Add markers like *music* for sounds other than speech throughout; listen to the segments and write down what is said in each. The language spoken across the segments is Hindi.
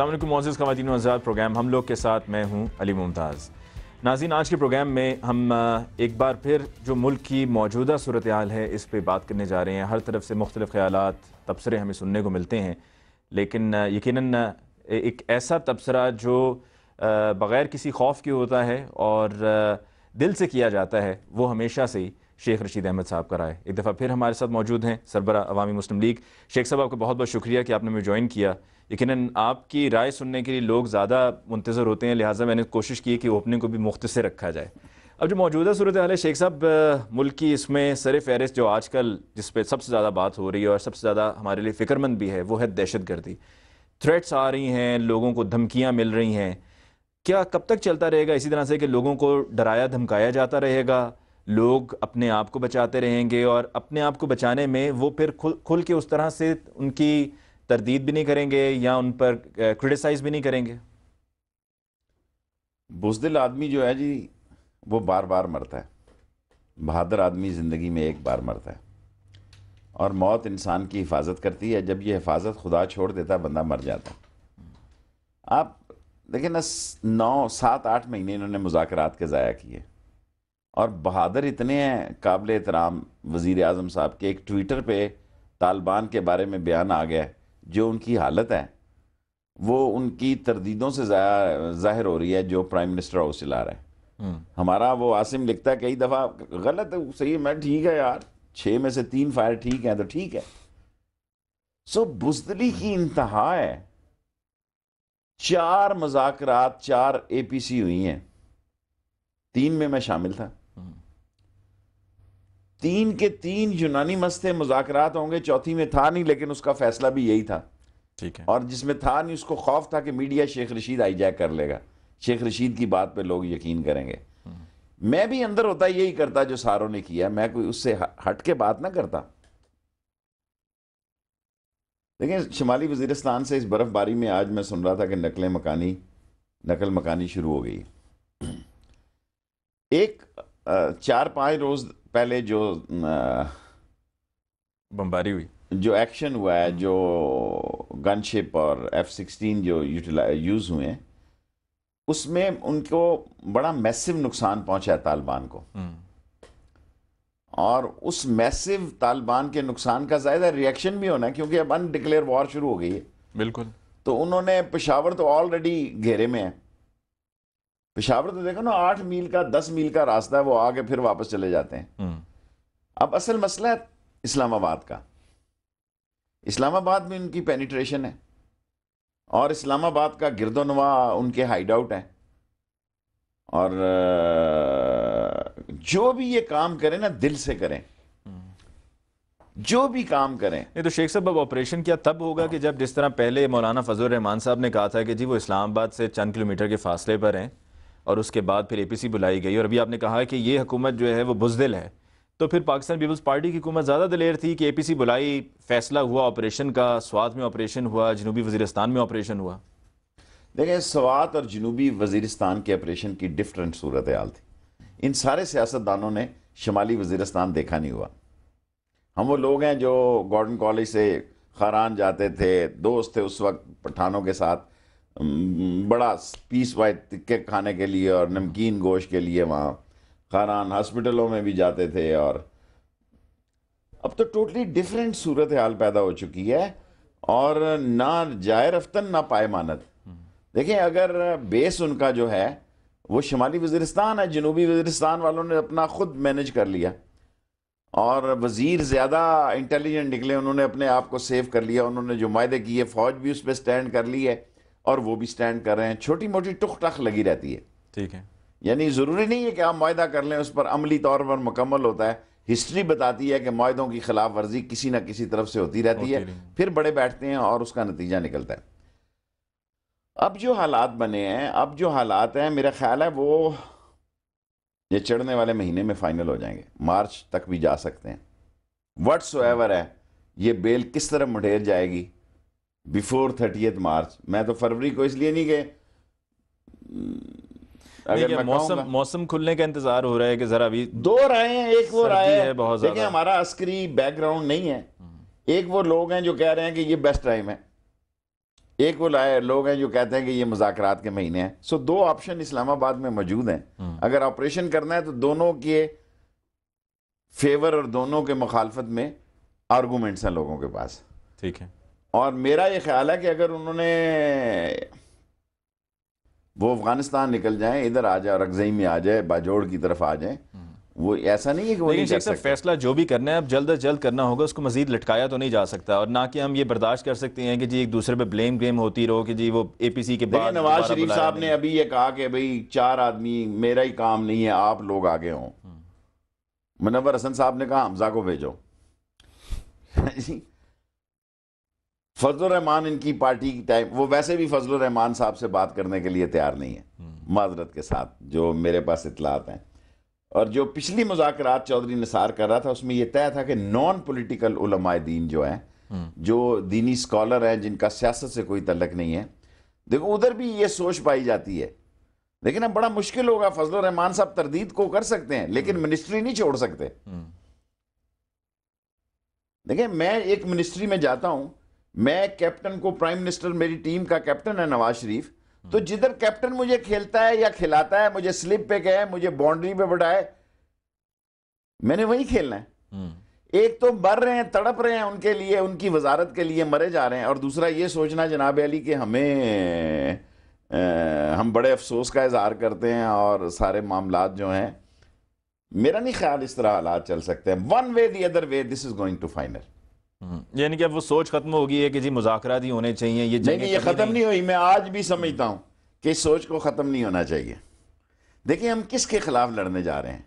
असलम मोज़ खातिन आज़ाद प्रोग्राम हम लोग के साथ मैं हूँ अली मुमताज़ नाजीन आज के प्रोग्राम में हम एक बार फिर जो मुल्क की मौजूदा सूरत हाल है इस पर बात करने जा रहे हैं हर तरफ से मुख्तलिफ़ ख्याल तबसरे हमें सुनने को मिलते हैं लेकिन यकीन एक ऐसा तबसरा जो बग़ैर किसी खौफ के होता है और दिल से किया जाता है वो हमेशा से ही शेख रशीद अहमद साहब का राय एक दफ़ा फिर हमारे साथ मौजूद हैं सरबरा अवामी मुस्लिम लीग शेख साहब आपका बहुत बहुत शुक्रिया कि आपने हमें ज्वाइन किया लेकिन आपकी राय सुनने के लिए लोग ज़्यादा मुंतज़र होते हैं लिहाजा मैंने कोशिश की कि ओपनिंग को भी मुख्तर रखा जाए अब जो मौजूदा सूरत हाल है शेख साहब मुल्क की इसमें सर फहरिस्त जो आज कल जिस पर सबसे ज़्यादा बात हो रही है और सबसे ज़्यादा हमारे लिए फ़िक्रमंद भी है वो है दहशत गर्दी थ्रेट्स आ रही हैं लोगों को धमकियाँ मिल रही हैं क्या कब तक चलता रहेगा इसी तरह से कि लोगों को डराया धमकाया जाता रहेगा लोग अपने आप को बचाते रहेंगे और अपने आप को बचाने में वो फिर खुल खुल के उस तरह से उनकी तरदीद भी नहीं करेंगे या उन पर क्रिटिसाइज भी नहीं करेंगे बुजदिल आदमी जो है जी वो बार बार मरता है बहादुर आदमी ज़िंदगी में एक बार मरता है और मौत इंसान की हिफाजत करती है जब ये हिफाजत खुदा छोड़ देता बंदा मर जाता आप देखिए ना नौ सात आठ महीने इन्होंने मुजाकर के ज़ाया किए और बहादुर इतने हैं काबिल एहतराम वज़ी अजम साहब के एक ट्विटर पर तालिबान के बारे में बयान आ गया है जो उनकी हालत है वो उनकी तरदीदों से जाहिर हो रही है जो प्राइम मिनिस्टर हाउस चला रहा है हमारा वो आसिम लिखता है कई दफ़ा गलत है सही है मैं ठीक है यार छः में से तीन फायर ठीक हैं तो ठीक है सो बुजदली की इंतहा है चार मजाक चार ए पी सी हुई हैं तीन में मैं शामिल था तीन के तीन यूनानी मस्त थे मुजाकरात होंगे चौथी में था नहीं लेकिन उसका फैसला भी यही था ठीक है और जिसमें था नहीं उसको खौफ था कि मीडिया शेख रशीद जाए कर लेगा शेख रशीद की बात पे लोग यकीन करेंगे मैं भी अंदर होता यही करता जो सारों ने किया मैं कोई उससे हट के बात ना करता देखिए शुमाली वजीरस्तान से इस बर्फ़बारी में आज मैं सुन रहा था कि नकलें मकानी नकल मकानी शुरू हो गई *clears throat* एक चार पांच रोज़ पहले जो बमबारी हुई जो एक्शन हुआ है जो गनशिप और एफ सिक्सटीन जो यूज़ हुए हैं उसमें उनको बड़ा मैसिव नुकसान पहुंचा है तालिबान को हम्म। और उस मैसिव तालिबान के नुकसान का ज्यादा रिएक्शन भी होना है क्योंकि अब अनडिक्लेयर वॉर शुरू हो गई है बिल्कुल तो उन्होंने पेशावर तो ऑलरेडी घेरे में है पिशावर तो देखो ना आठ मील का दस मील का रास्ता है वो आगे फिर वापस चले जाते हैं हम्म। अब असल मसला है इस्लामाबाद का इस्लामाबाद में उनकी पेनिट्रेशन है और इस्लामाबाद का गिरदोनवा उनके हाइड आउट है और जो भी ये काम करें ना दिल से करें हम्म। जो भी काम करें नहीं तो शेख साहब अब ऑपरेशन क्या तब होगा कि हाँ। जब जिस तरह पहले मौलाना फजल रहमान साहब ने कहा था कि जी वो इस्लामाबाद से चंद किलोमीटर के फासले पर हैं और उसके बाद फिर सी बुलाई गई और अभी आपने कहा कि ये हुकूमत जो है वो बुजदिल है तो फिर पाकिस्तान पीपल्स पार्टी की हुकूमत ज़्यादा दलेर थी कि सी बुलाई फैसला हुआ ऑपरेशन का स्वात में ऑपरेशन हुआ जनूबी वजीरस्तान में ऑपरेशन हुआ देखें स्वात और जनूबी वजीरस्तान के ऑपरेशन की डिफरेंट सूरत हाल थी इन सारे सियासतदानों ने शमाली वजीरस्तान देखा नहीं हुआ हम वो लोग हैं जो गॉर्डन कॉलेज से खारान जाते थे दोस्त थे उस वक्त पठानों के साथ बड़ा पीस वाइज टिक्के खाने के लिए और नमकीन गोश के लिए वहाँ खारान हॉस्पिटलों में भी जाते थे और अब तो टोटली डिफरेंट सूरत हाल पैदा हो चुकी है और ना जाए रफ्तन ना मानत देखें अगर बेस उनका जो है वो शुमाली वजरस्तान है जनूबी वजीरस्तान वालों ने अपना ख़ुद मैनेज कर लिया और वज़ीर ज़्यादा इंटेलिजेंट निकले उन्होंने अपने आप को सेव कर लिया उन्होंने जो माहे किए फ़ौज भी उस पर स्टैंड कर ली है और वो भी स्टैंड कर रहे हैं छोटी मोटी टुक टक लगी रहती है ठीक है यानी ज़रूरी नहीं है कि आप माहा कर लें उस पर अमली तौर पर मुकम्मल होता है हिस्ट्री बताती है कि माहों की खिलाफ वर्जी किसी ना किसी तरफ से होती रहती है फिर बड़े बैठते हैं और उसका नतीजा निकलता है अब जो हालात बने हैं अब जो हालात हैं मेरा ख्याल है वो ये चढ़ने वाले महीने में फाइनल हो जाएंगे मार्च तक भी जा सकते हैं वट्स एवर है ये बेल किस तरह मुठेर जाएगी बिफोर थर्टीथ मार्च मैं तो फरवरी को इसलिए नहीं गए हम्म। मौसम मौसम खुलने का इंतजार हो रहा है कि जरा अभी दो राय हैं एक वो राय है बहुत देखिए हमारा अस्करी बैकग्राउंड नहीं है हम्म। एक वो लोग हैं जो कह रहे हैं कि ये बेस्ट टाइम है एक वो लाए लोग हैं जो कहते हैं कि ये मुजाकर के महीने हैं सो दो ऑप्शन इस्लामाबाद में मौजूद हैं हम्म। अगर ऑपरेशन करना है तो दोनों के फेवर और दोनों के मुखालफत में आर्गूमेंट्स हैं लोगों के पास ठीक है और मेरा ये ख्याल है कि अगर उन्होंने वो अफगानिस्तान निकल जाए इधर आ जाए रगजई में आ जाए बाजोड़ की तरफ आ जाए हम्म। वो ऐसा नहीं है कि वो नहीं कर सकते फैसला जो भी करना है अब जल्द अज जल्द करना होगा उसको मजीद लटकाया तो नहीं जा सकता और ना कि हम ये बर्दाश्त कर सकते हैं कि जी एक दूसरे पे ब्लेम गेम होती रहो कि जी वो एपीसी के बाद नवाज शरीफ साहब ने अभी ये कहा कि भाई चार आदमी मेरा ही काम नहीं है आप लोग आगे हों हम्म। मुनवर हसन साहब ने कहा हमजा को भेजो *laughs* फजल रहमान इनकी पार्टी टाइम वो वैसे भी फजल रहमान साहब से बात करने के लिए तैयार नहीं है हम्म। माजरत के साथ जो मेरे पास इतलात हैं और जो पिछली मुजाकर चौधरी निसार कर रहा था उसमें यह तय था कि नॉन पोलिटिकल उलमाए दीन जो है हम्म। जो दीनी स्कॉलर हैं जिनका सियासत से कोई तलक नहीं है देखो उधर भी ये सोच पाई जाती है लेकिन अब बड़ा मुश्किल होगा फजल रहमान साहब तरदीद को कर सकते हैं लेकिन मिनिस्ट्री हम्म। नहीं छोड़ सकते देखिए मैं एक मिनिस्ट्री में जाता हूं मैं कैप्टन को प्राइम मिनिस्टर मेरी टीम का कैप्टन है नवाज शरीफ तो हम्म। जिधर कैप्टन मुझे खेलता है या खिलाता है मुझे स्लिप पे गए मुझे बाउंड्री पे बढ़ाए मैंने वही खेलना है हम्म। एक तो मर रहे हैं तड़प रहे हैं उनके लिए उनकी वजारत के लिए मरे जा रहे हैं और दूसरा ये सोचना जनाब अली कि हमें आ, हम बड़े अफसोस का इजहार करते हैं और सारे मामला जो हैं मेरा नहीं ख्याल इस तरह हालात चल सकते हैं one way the other way this is going to final hmm. यानी कि अब वो सोच खत्म होगी है कि जी मुजाकरात ही होने चाहिए ये नहीं, नहीं ये खत्म नहीं।, नहीं हुई मैं आज भी समझता हूँ कि इस सोच को खत्म नहीं होना चाहिए देखिए हम किसके खिलाफ लड़ने जा रहे हैं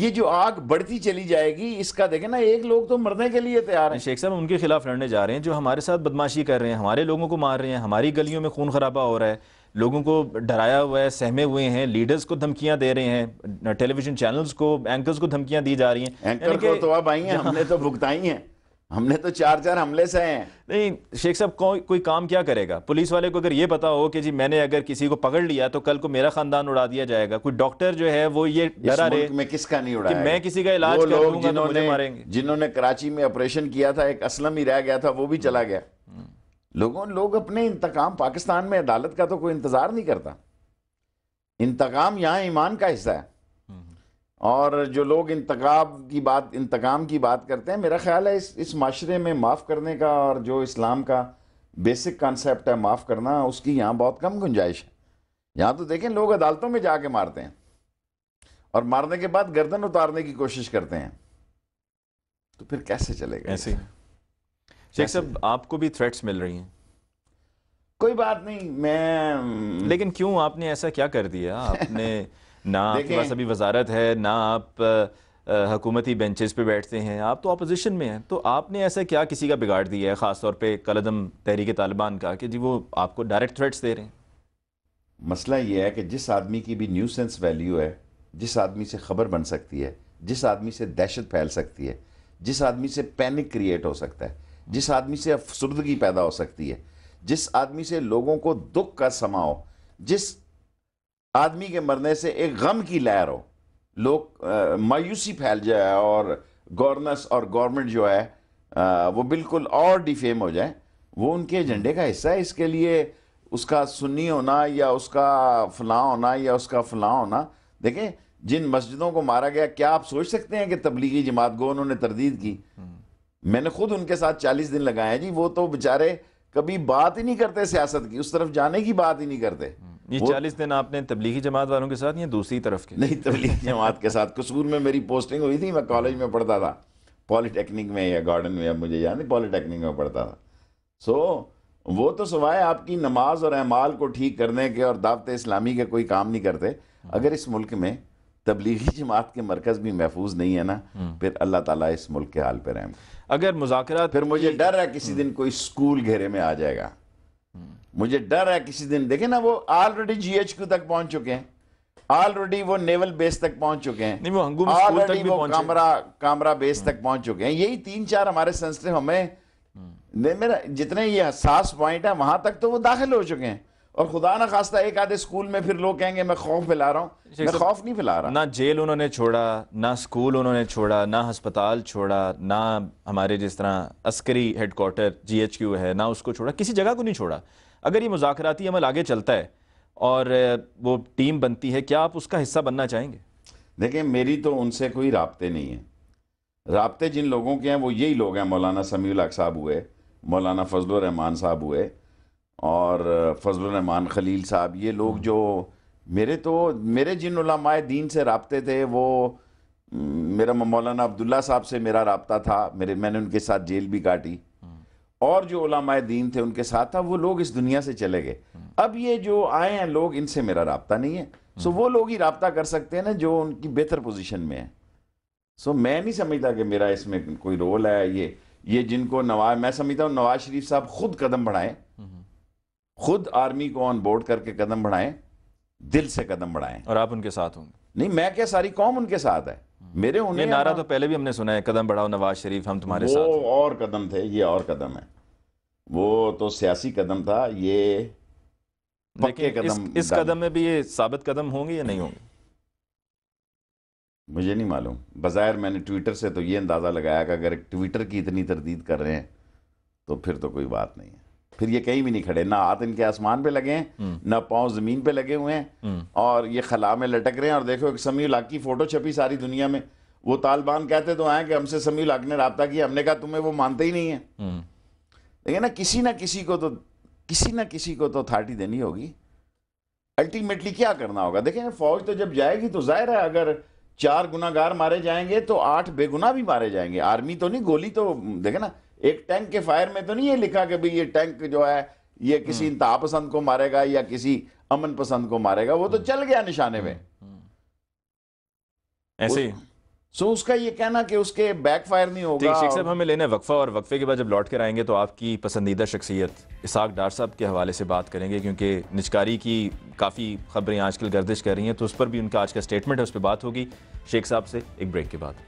ये जो आग बढ़ती चली जाएगी इसका देखें ना एक लोग तो मरने के लिए तैयार हैं शेख साहब उनके खिलाफ लड़ने जा रहे हैं जो हमारे साथ बदमाशी कर रहे हैं हमारे लोगों को मार रहे हैं हमारी गलियों में खून खराबा हो रहा है लोगों को डराया हुआ है सहमे हुए हैं लीडर्स को धमकियां दे रहे हैं टेलीविजन चैनल्स को एंकर्स को धमकियां दी जा रही हैं एंकर को तो अब आई हैं हमने तो भुगताई हैं हमने तो चार चार हमले से हैं नहीं शेख साहब को, कोई काम क्या करेगा पुलिस वाले को अगर ये पता हो कि जी मैंने अगर किसी को पकड़ लिया तो कल को मेरा खानदान उड़ा दिया जाएगा कोई डॉक्टर जो है वो ये डरा रहे मैं किसका नहीं उड़ा मैं किसी का इलाज तो जिन्होंने कराची में ऑपरेशन किया था एक असलम ही रह गया था वो भी चला गया लोगों लोग अपने इंतकाम पाकिस्तान में अदालत का तो कोई इंतज़ार नहीं करता इंतकाम यहाँ ईमान का हिस्सा है और जो लोग इंतकाम की बात इंतकाम की बात करते हैं मेरा ख्याल है इस इस माशरे में माफ़ करने का और जो इस्लाम का बेसिक कॉन्सेप्ट है माफ़ करना उसकी यहाँ बहुत कम गुंजाइश है यहाँ तो देखें लोग अदालतों में जाके मारते हैं और मारने के बाद गर्दन उतारने की कोशिश करते हैं तो फिर कैसे चलेगा ऐसे ही शेख साहब आपको भी थ्रेट्स मिल रही हैं कोई बात नहीं मैं लेकिन क्यों आपने ऐसा क्या कर दिया *laughs* आपने ना आपके पास अभी वजारत है ना आप हकूमती बेंचेस पे बैठते हैं आप तो अपोजिशन में हैं तो आपने ऐसा क्या किसी का बिगाड़ दिया है ख़ास तौर पे कलदम तहरीक तालिबान का कि जी वो आपको डायरेक्ट थ्रेट्स दे रहे हैं मसला ये है कि जिस आदमी की भी न्यू सेंस वैल्यू है जिस आदमी से खबर बन सकती है जिस आदमी से दहशत फैल सकती है जिस आदमी से पैनिक क्रिएट हो सकता है जिस आदमी से अफसुर्दगी पैदा हो सकती है जिस आदमी से लोगों को दुख का समा हो जिस आदमी के मरने से एक गम की लहर हो लोग मायूसी फैल जाए और गवर्नेंस और गवर्नमेंट जो है आ, वो बिल्कुल और डिफेम हो जाए वो उनके एजेंडे का हिस्सा है इसके लिए उसका सुन्नी होना या उसका फलाँ होना या उसका फलाँ होना देखें जिन मस्जिदों को मारा गया क्या आप सोच सकते हैं कि तबलीगी जमात गो उन्होंने तरदीद की हम्म। मैंने खुद उनके साथ चालीस दिन लगाए जी वो तो बेचारे कभी बात ही नहीं करते सियासत की उस तरफ जाने की बात ही नहीं करते ये चालीस दिन आपने तबलीगी जमात वालों के साथ या दूसरी तरफ के नहीं तबलीगी जमात के साथ कसूर में मेरी पोस्टिंग हुई थी मैं कॉलेज में पढ़ता था पॉलीटेक्निक में या गार्डन में या मुझे याद नहीं पॉलीटेक्निक में पढ़ता था सो so, वो तो सवाए आपकी नमाज और अमाल को ठीक करने के और दावत इस्लामी के कोई काम नहीं करते अगर इस मुल्क में तबलीगी जमात के मरकज़ भी महफूज नहीं है ना हम्म। फिर अल्लाह ताला इस मुल्क के हाल पर रहम अगर मुजाकर फिर मुझे डर है किसी दिन कोई स्कूल घेरे में आ जाएगा मुझे डर है किसी दिन देखे ना वो ऑलरेडी क्यू तक पहुंच चुके हैं ऑलरेडी वो नेवल बेस तक पहुंच चुके हैं नहीं वो हंगू में स्कूल तक भी वो कामरा कामरा बेस तक पहुंच चुके हैं यही तीन चार हमारे संस्थे हमें हम्म। मेरा जितने ये हसास पॉइंट है वहां तक तो वो दाखिल हो चुके हैं और खुदा ना खास्ता एक आधे स्कूल में फिर लोग कहेंगे मैं खौफ फैला रहा हूँ मैं खौफ नहीं फैला रहा ना जेल उन्होंने छोड़ा ना स्कूल उन्होंने छोड़ा ना हस्पताल छोड़ा ना हमारे जिस तरह अस्करी हेडकोार्टर जी एच क्यू है ना उसको छोड़ा किसी जगह को नहीं छोड़ा अगर ये मुजाकराती अमल आगे चलता है और वो टीम बनती है क्या आप उसका हिस्सा बनना चाहेंगे देखिए मेरी तो उनसे कोई रबते नहीं है रबते जिन लोगों के हैं वो यही लोग हैं मौलाना समी साहब हुए मौलाना फजलरहमान साहब हुए और फजलरहमान खलील साहब ये लोग जो मेरे तो मेरे जिन उलमाए दीन से रबते थे वो मेरा मौलाना अब्दुल्ला साहब से मेरा रबता था मेरे मैंने उनके साथ जेल भी काटी हम्म। और जो उलमाए दीन थे उनके साथ था वो लोग इस दुनिया से चले गए हम्म। अब ये जो आए हैं लोग इनसे मेरा रबता नहीं है सो हम्म। वो लोग ही रबता कर सकते हैं ना जो उनकी बेहतर पोजिशन में है सो मैं नहीं समझता कि मेरा इसमें कोई रोल है ये ये जिनको नवाज मैं समझता हूँ नवाज शरीफ साहब खुद कदम बढ़ाएं खुद आर्मी को ऑन बोर्ड करके कदम बढ़ाएं दिल से कदम बढ़ाएं और आप उनके साथ होंगे नहीं मैं क्या सारी कौम उनके साथ है मेरे उन्हें नारा तो पहले भी हमने सुना है कदम बढ़ाओ नवाज शरीफ हम तुम्हारे वो साथ और कदम थे ये और कदम है वो तो सियासी कदम था ये पक्के कदम इस, इस कदम में भी ये साबित कदम होंगे या नहीं होंगे मुझे नहीं मालूम बाज़ाहिर मैंने ट्विटर से तो ये अंदाज़ा लगाया कि अगर ट्विटर की इतनी तरदीद कर रहे हैं तो फिर तो कोई बात नहीं है फिर ये कहीं भी नहीं खड़े ना हाथ इनके आसमान पे लगे हैं हम्म। ना पाँव जमीन पे लगे हुए हैं हम्म। और ये खला में लटक रहे हैं और देखो एक समी उलाक की फोटो छपी सारी दुनिया में वो तालिबान कहते तो आए कि हमसे समी उलाक ने रबता किया हमने कहा तुम्हें वो मानते ही नहीं है देखे हम्म। ना किसी ना किसी को तो किसी ना किसी को तो अथॉरिटी देनी होगी अल्टीमेटली क्या करना होगा देखें फौज तो जब जाएगी तो जाहिर है अगर चार गुनागार मारे जाएंगे तो आठ बेगुना भी मारे जाएंगे आर्मी तो नहीं गोली तो देखे ना एक टैंक के फायर में तो नहीं है लिखा कि भाई ये टैंक जो है ये किसी हम्म। इंतहा पसंद को मारेगा या किसी अमन पसंद को मारेगा वो तो हम्म। चल गया निशाने में हम्म। ऐसे सो उसका ये कहना कि उसके बैक फायर नहीं होगा शेख साहब हमें लेना है वक्फा और वक्फे के बाद जब लौट कर आएंगे तो आपकी पसंदीदा शख्सियत इसाक डार साहब के हवाले से बात करेंगे क्योंकि निचकारी की काफ़ी खबरें आजकल गर्दिश कर रही हैं तो उस पर भी उनका आज का स्टेटमेंट है उस पर बात होगी शेख साहब से एक ब्रेक के बाद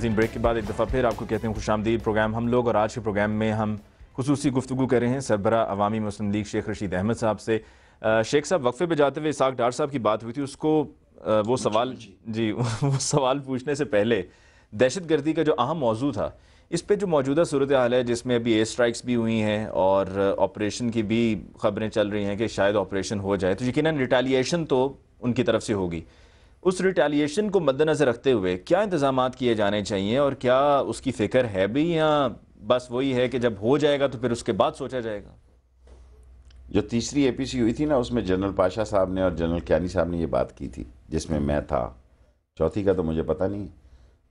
नाजीन ब्रेक के बाद एक दफ़ा फिर आपको कहते हैं खुश आमदीद प्रोग्राम हम लोग और आज के प्रोग्राम में हम खसूस गुफ्तु कर रहे हैं सरबरा अवामी मुस्लिम लीग शेख रशीद अहमद साहब से शेख साहब वक्फे पर जाते हुए इसाक डार साहब की बात हुई थी उसको वो सवाल जी *laughs* वो सवाल पूछने से पहले दहशत गर्दी का जो अहम मौजू था इस पर जो मौजूदा सूरत हाल है जिसमें अभी एयर स्ट्राइक्स भी हुई हैं और ऑपरेशन की भी खबरें चल रही हैं कि शायद ऑपरेशन हो जाए तो यकीन रिटेलिएशन तो उनकी तरफ से होगी उस रिटेलिएशन को मद्दनज़र रखते हुए क्या इंतजाम किए जाने चाहिए और क्या उसकी फ़िक्र है भी या बस वही है कि जब हो जाएगा तो फिर उसके बाद सोचा जाएगा जो तीसरी एपीसी हुई थी ना उसमें जनरल पाशा साहब ने और जनरल क्यानी साहब ने ये बात की थी जिसमें मैं था चौथी का तो मुझे पता नहीं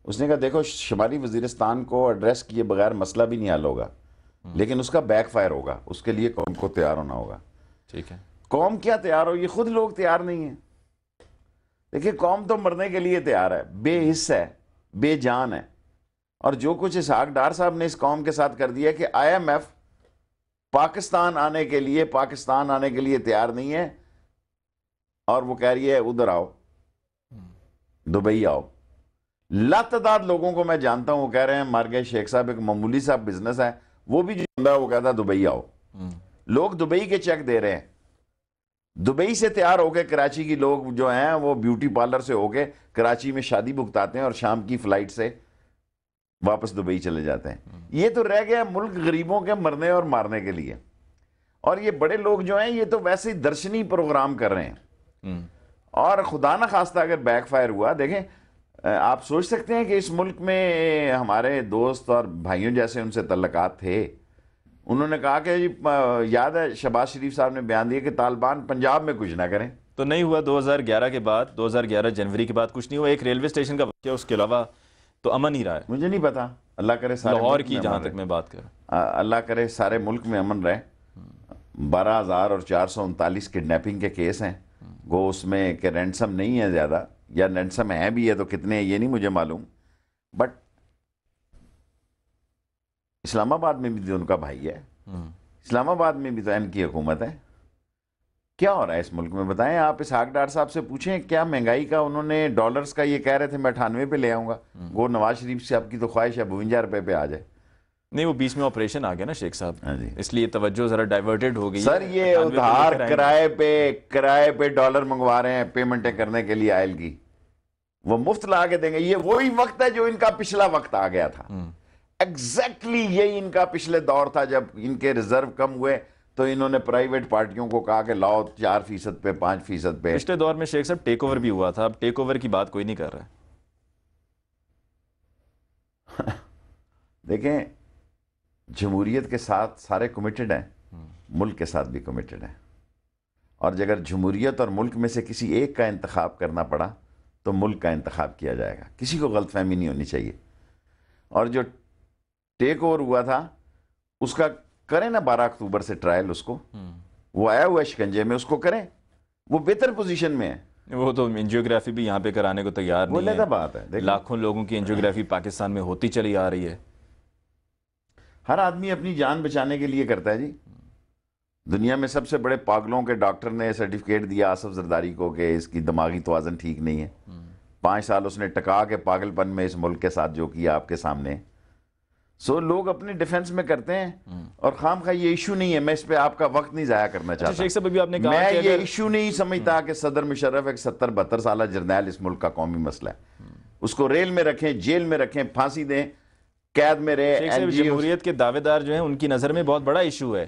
उसने कहा देखो शुमाली वजीरस्तान को एड्रेस किए बगैर मसला भी नहीं हल होगा हम्म। लेकिन उसका बैक फायर होगा उसके लिए कौम को तैयार होना होगा ठीक है कौम क्या तैयार हो ये खुद लोग तैयार नहीं है देखिए कौम तो मरने के लिए तैयार है बेहिस है बेजान है और जो कुछ इसहाक डार साहब ने इस कौम के साथ कर दिया कि आईएमएफ पाकिस्तान आने के लिए पाकिस्तान आने के लिए तैयार नहीं है और वो कह रही है उधर आओ दुबई आओ लातदाद लोगों को मैं जानता हूं वो कह रहे हैं मार गए शेख साहब एक मामूली साहब बिजनेस है वो भी जो है वो कहता दुबई आओ हम्म। लोग दुबई के चेक दे रहे हैं दुबई से तैयार होकर कराची की लोग जो हैं वो ब्यूटी पार्लर से होके कराची में शादी भुगताते हैं और शाम की फ्लाइट से वापस दुबई चले जाते हैं हम्म। ये तो रह गया मुल्क गरीबों के मरने और मारने के लिए और ये बड़े लोग जो हैं ये तो वैसे ही दर्शनी प्रोग्राम कर रहे हैं हम्म। और खुदा ना खास्ता अगर बैकफायर हुआ देखें आप सोच सकते हैं कि इस मुल्क में हमारे दोस्त और भाइयों जैसे उनसे तल्लक थे उन्होंने कहा कि जी याद है शबाज शरीफ साहब ने बयान दिया कि तालिबान पंजाब में कुछ ना करें तो नहीं हुआ 2011 के बाद 2011 जनवरी के बाद कुछ नहीं हुआ एक रेलवे स्टेशन का वाक्य उसके अलावा तो अमन ही रहा है मुझे नहीं पता अल्लाह करे सारे और की जहाँ तक मैं बात कर अल्लाह करे सारे मुल्क में अमन रहे बारह हज़ार और चार सौ उनतालीस किडनेपिंग के केस हैं गो उसमें के नहीं है ज़्यादा या रैंडसम है भी है तो कितने हैं ये नहीं मुझे मालूम बट इस्लामाबाद में भी तो उनका भाई है हम्म। इस्लामाबाद में भी तो एम की हुकूमत है क्या हो रहा है इस मुल्क में बताएं आप इस हाकडार साहब से पूछें क्या महंगाई का उन्होंने डॉलर्स का ये कह रहे थे मैं अठानवे पे ले आऊँगा हम्म। वो नवाज शरीफ से आपकी तो ख्वाहिश है बवंजा रुपये पे आ जाए नहीं वो बीच में ऑपरेशन आ गया ना शेख साहब हाँ इसलिए तवज्जो जरा डाइवर्टेड हो गई सर ये उधार किराए पे किराए पे डॉलर मंगवा रहे हैं पेमेंटें करने के लिए आयल की वो मुफ्त ला के देंगे ये वही वक्त है जो इनका पिछला वक्त आ गया था हम्म। एग्जैक्टली exactly यही इनका पिछले दौर था जब इनके रिजर्व कम हुए तो इन्होंने प्राइवेट पार्टियों को कहा कि लाओ चार फीसद पे पांच फीसद पे पिछले दौर में शेख साहब टेक ओवर भी हुआ था अब टेक ओवर की बात कोई नहीं कर रहा *laughs* देखें जमहूरियत के साथ सारे कमिटेड हैं हम्म। मुल्क के साथ भी कमिटेड हैं और अगर जमहूरियत और मुल्क में से किसी एक का इंतखब करना पड़ा तो मुल्क का इंतखब किया जाएगा किसी को गलतफहमी नहीं होनी चाहिए और जो टेक ओवर हुआ था उसका करें ना बारह अक्टूबर से ट्रायल उसको वो आया हुआ शिकंजे में उसको करें वो बेहतर पोजीशन में है वो तो एंजियोग्राफी भी यहाँ पे कराने को तैयार नहीं है बात है लाखों लोगों की एंजियोग्राफी पाकिस्तान में होती चली आ रही है हर आदमी अपनी जान बचाने के लिए करता है जी दुनिया में सबसे बड़े पागलों के डॉक्टर ने सर्टिफिकेट दिया आसफ जरदारी को कि इसकी दिमागी तोज़न ठीक नहीं है हम्म। पाँच साल उसने टका के पागलपन में इस मुल्क के साथ जो किया आपके सामने सो so, लोग अपने डिफेंस में करते हैं हम्म। और खाम खा ये इशू नहीं है मैं इस पर आपका वक्त नहीं जाया करना अच्छा, चाहता अच्छा, आपने कहा मैं ये इशू नहीं समझता हम्म। कि सदर मुशर्रफ एक सत्तर बहत्तर साल जर्नैल इस मुल्क का कौमी मसला है हम्म। उसको रेल में रखें जेल में रखें फांसी दें कैद में रहे जमहूरियत के दावेदार जो है उनकी नज़र में बहुत बड़ा इशू है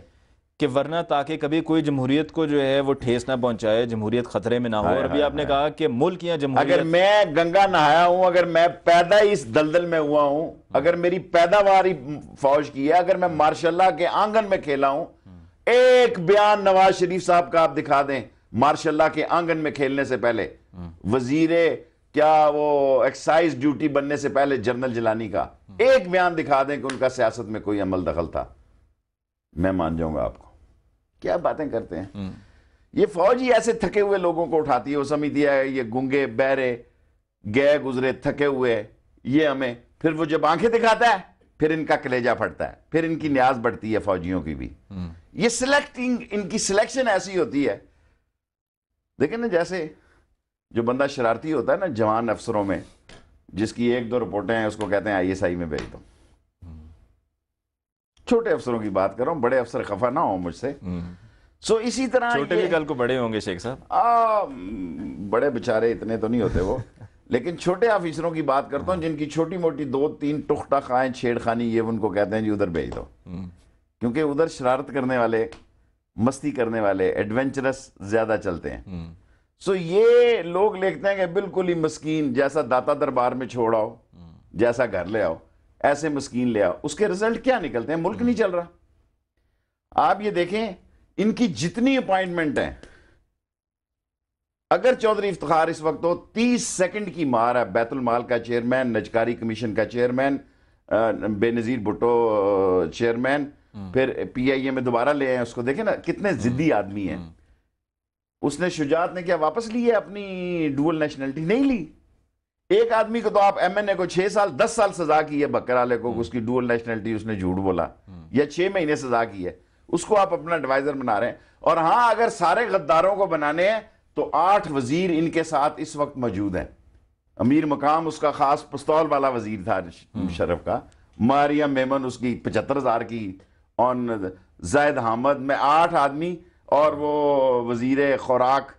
कि वरना ताकि कभी कोई जमहूरियत को जो है वो ठेस ना पहुंचाए जमहूरियत खतरे में ना हो और अभी आपने कहा कि मुल्क या जमहूरियत अगर मैं गंगा नहाया हूं अगर मैं पैदा इस दलदल में हुआ हूं अगर मेरी पैदावार ही फौज की है अगर मैं मार्शाला के आंगन में खेला हूं एक बयान नवाज शरीफ साहब का आप दिखा दें मार्शाला के आंगन में खेलने से पहले वजीर क्या वो एक्साइज ड्यूटी बनने से पहले जनरल जलानी का एक बयान दिखा दें कि उनका सियासत में कोई अमल दखल था मैं मान जाऊंगा आपको क्या बातें करते हैं हम्म। ये फौज ही ऐसे थके हुए लोगों को उठाती है वो समिति है ये गुंगे बहरे गए गुजरे थके हुए ये हमें फिर वो जब आंखें दिखाता है फिर इनका कलेजा फटता है फिर इनकी न्याज बढ़ती है फौजियों की भी हम्म। ये सिलेक्टिंग इनकी सिलेक्शन ऐसी होती है देखे ना जैसे जो बंदा शरारती होता है ना जवान अफसरों में जिसकी एक दो रिपोर्टें हैं उसको कहते हैं आईएसआई में भेज दो छोटे अफसरों की बात कर रहा हूँ बड़े अफसर खफा ना हो मुझसे सो हम्म। so, इसी तरह छोटे भी कल को बड़े होंगे शेख साहब बड़े बेचारे इतने तो नहीं होते वो *laughs* लेकिन छोटे ऑफिसरों की बात करता हूँ हाँ। जिनकी छोटी मोटी दो तीन टुकटा टक छेड़खानी ये उनको कहते हैं जी उधर भेज दो हम्म। क्योंकि उधर शरारत करने वाले मस्ती करने वाले एडवेंचरस ज्यादा चलते हैं सो हम्म। ये लोग लिखते हैं कि बिल्कुल ही मस्किन जैसा दाता दरबार में छोड़ आओ जैसा घर ले आओ ऐसे मस्किन ले आओ उसके रिजल्ट क्या निकलते हैं मुल्क नहीं चल रहा आप ये देखें इनकी जितनी अपॉइंटमेंट है अगर चौधरी इफ्तार इस वक्त हो तीस सेकंड की मार है बैतुल माल का चेयरमैन नजकारी कमीशन का चेयरमैन बेनजीर भुट्टो चेयरमैन हम्म। फिर पीआईए में दोबारा ले आए उसको देखें ना कितने हम्म। जिद्दी आदमी हैं हम्म। उसने शुजात ने क्या वापस ली है अपनी डुअल नेशनलिटी नहीं ली एक आदमी को तो आप एमएनए को छह साल दस साल सजा की है बकराले को हम्म। उसकी डुअल नेशनलिटी उसने झूठ बोला हम्म। या छह महीने सजा की है उसको आप अपना एडवाइजर बना रहे हैं और हां अगर सारे गद्दारों को बनाने हैं तो आठ वजीर इनके साथ इस वक्त मौजूद हैं अमीर मकाम उसका खास पिस्तौल वाला वजीर था हम्म। शरफ का मारिया मेमन उसकी पचहत्तर हजार की ऑन जैद हामद में आठ आदमी और वो वजीर खुराक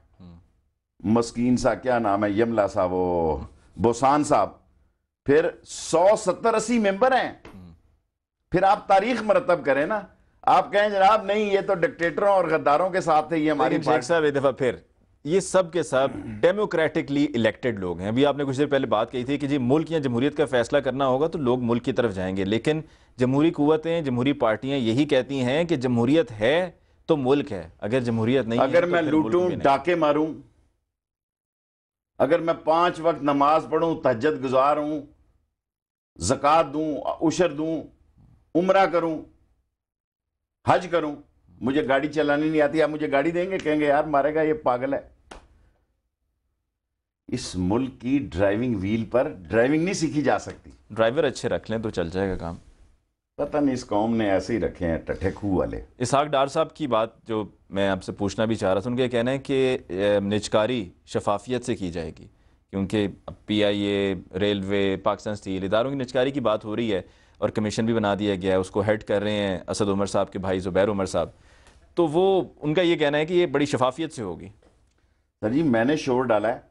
मस्किन सा क्या नाम है यमला सा वो बोसान साहब फिर सौ सत्तर अस्सी मेंबर हैं फिर आप तारीख मरतब करें ना आप कहें जनाब नहीं ये तो डिक्टेटरों और गद्दारों के साथ थे ये हमारी साहब एक दफा फिर ये सब के सब डेमोक्रेटिकली इलेक्टेड लोग हैं अभी आपने कुछ देर पहले बात कही थी कि जी मुल्क या जमहूरियत का फैसला करना होगा तो लोग मुल्क की तरफ जाएंगे लेकिन जमहूरी कुतें जमहूरी पार्टियां यही कहती हैं कि जमहूरियत है तो मुल्क है अगर जमहूरियत नहीं अगर तो मैं लूटूं डाके मारूं अगर मैं पांच वक्त नमाज पढ़ूं तहजद गुजार जक़ात ज़क़़त उशर दूं उम्र करूं हज करूं मुझे गाड़ी चलानी नहीं आती आप मुझे गाड़ी देंगे कहेंगे यार मारेगा ये पागल है इस मुल्क की ड्राइविंग व्हील पर ड्राइविंग नहीं सीखी जा सकती ड्राइवर अच्छे रख लें तो चल जाएगा काम पता नहीं इस कौम ने ऐसे ही रखे हैं टठे खूह वाले इसहाक डार साहब की बात जो मैं आपसे पूछना भी चाह रहा था उनका कहना है कि निजकारी शफाफियत से की जाएगी क्योंकि P I A railway Pakistan steel इदारों की निजकारी की बात हो रही है और कमीशन भी बना दिया गया है उसको हेड कर रहे हैं असद उमर साहब के भाई ज़ुबैर उमर साहब तो वो उनका ये कहना है कि ये बड़ी शफाफियत से होगी सर जी मैंने शोर डाला है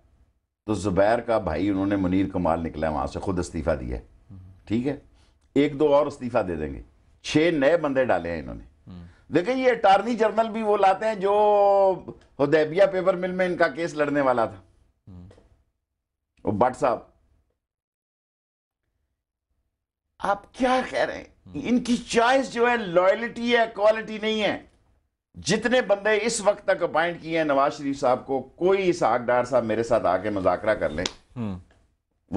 तो ज़ुबैर का भाई उन्होंने मुनीर कमाल निकला है वहाँ से ख़ुद इस्तीफ़ा दिया है ठीक है एक दो और इस्तीफा दे देंगे छह नए बंदे डाले हैं इन्होंने देखिए ये अटार्नी जनरल भी वो लाते हैं जो हदैबिया पेपर मिल में इनका केस लड़ने वाला था वो भट्ट साहब आप क्या कह रहे हैं इनकी चॉइस जो है लॉयलिटी है क्वालिटी नहीं है जितने बंदे इस वक्त तक अपॉइंट किए हैं नवाज शरीफ साहब को कोई इस आगदार साहब मेरे साथ आके मुजाकरा कर लें हम्म।